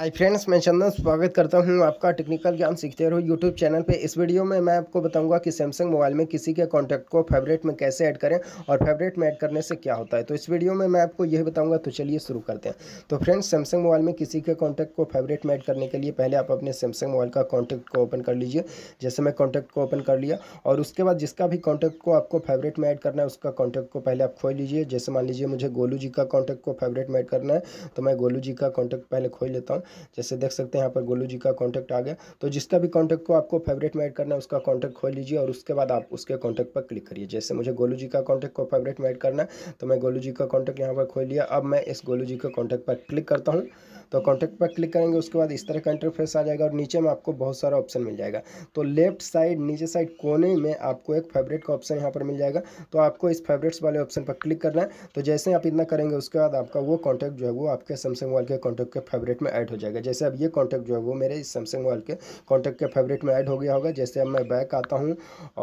hi friends मैं चंदन स्वागत करता हूं आपका टेक्निकल ज्ञान सीखते रहो यूट्यूब चैनल पे इस वीडियो में मैं आपको बताऊंगा कि सैमसंग मोबाइल में किसी के कॉन्टैक्ट को फेवरेट में कैसे ऐड करें और फेवरेट में ऐड करने से क्या होता है तो इस वीडियो में मैं आपको यही बताऊंगा तो चलिए शुरू करते हैं तो फ्रेंड्स सैमसंग मोबाइल में किसी के कॉन्टैक्ट को फेवरेट में ऐड करने के लिए पहले आप अपने सैमसंग मोबाइल का कॉन्टैक्ट को ओपन कर लीजिए जैसे मैं कॉन्टैक्ट को ओपन कर लिया और उसके बाद जिसका भी कॉन्टैक्ट को आपको फेवरेट में ऐड करना है उसका कॉन्टैक्ट को पहले आप खोल लीजिए जैसे मान लीजिए मुझे गोलू जी का कॉन्टैक्ट को फेवरेट में ऐड करना है तो मैं गोलू जी का कॉन्टैक्ट पहले खोल लेता हूँ जैसे देख सकते हैं यहाँ पर गोलू जी का कॉन्टैक्ट आ गया तो जिसका भी कॉन्टैक्ट को आपको फेवरेट में ऐड करना है उसका कॉन्टैक्ट खोल लीजिए और उसके बाद आप उसके कॉन्टैक्ट पर क्लिक करिए जैसे मुझे गोलू जी का कॉन्टैक्ट को फेवरेट में ऐड करना है तो मैं गोलू जी का कॉन्टैक्ट यहाँ पर खोल लिया अब मैं इस गोलू जी के कॉन्टैक्ट पर क्लिक करता हूँ तो कॉन्टैक्ट पर क्लिक करेंगे उसके बाद इस तरह का इंटरफेस आ जाएगा और नीचे में आपको बहुत सारा ऑप्शन मिल जाएगा तो लेफ्ट साइड नीचे साइड कोने में आपको एक फेवरेट का ऑप्शन यहाँ पर मिल जाएगा तो आपको इस फेवरेट्स वाले ऑप्शन पर क्लिक करना है तो जैसे आप इतना करेंगे उसके बाद आपका वो कॉन्टैक्ट जो है वो आपके सैमसंग मोबाइल के कॉन्टैक्ट के फेवरेट में ऐड हो जाएगा जैसे अब ये कॉन्टैक्ट जो है वो मेरे सैमसंग मोबाइल के कॉन्टैक्ट के फेवरेट में ऐड हो गया होगा जैसे अब मैं बैक आता हूँ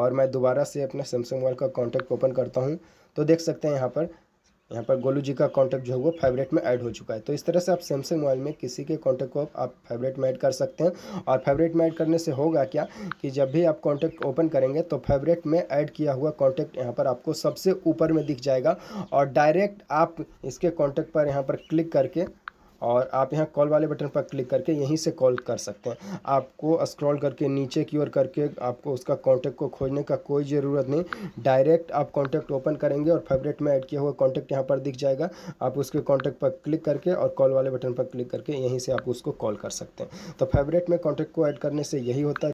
और मैं दोबारा से अपना सैमसंग मोबाइल का कॉन्टैक्ट ओपन करता हूँ तो देख सकते हैं यहाँ पर यहाँ पर गोलू जी का कॉन्टैक्ट जो है वो फेवरेट में ऐड हो चुका है तो इस तरह से आप सैमसंग मोबाइल में किसी के कॉन्टैक्ट को आप फेवरेट में ऐड कर सकते हैं और फेवरेट में ऐड करने से होगा क्या कि जब भी आप कॉन्टैक्ट ओपन करेंगे तो फेवरेट में ऐड किया हुआ कॉन्टैक्ट यहाँ पर आपको सबसे ऊपर में दिख जाएगा और डायरेक्ट आप इसके कॉन्टैक्ट पर यहाँ पर क्लिक करके और आप यहाँ कॉल वाले बटन पर क्लिक करके यहीं से कॉल कर सकते हैं आपको स्क्रॉल करके नीचे की ओर करके आपको उसका कॉन्टैक्ट को खोजने का कोई ज़रूरत नहीं डायरेक्ट आप कॉन्टैक्ट ओपन करेंगे और फेवरेट में ऐड किया हुआ कॉन्टैक्ट यहाँ पर दिख जाएगा आप उसके कॉन्टैक्ट पर क्लिक करके और कॉल वाले बटन पर क्लिक करके यहीं से आप उसको कॉल कर सकते हैं तो फेवरेट में कॉन्टैक्ट को ऐड करने से यही होता है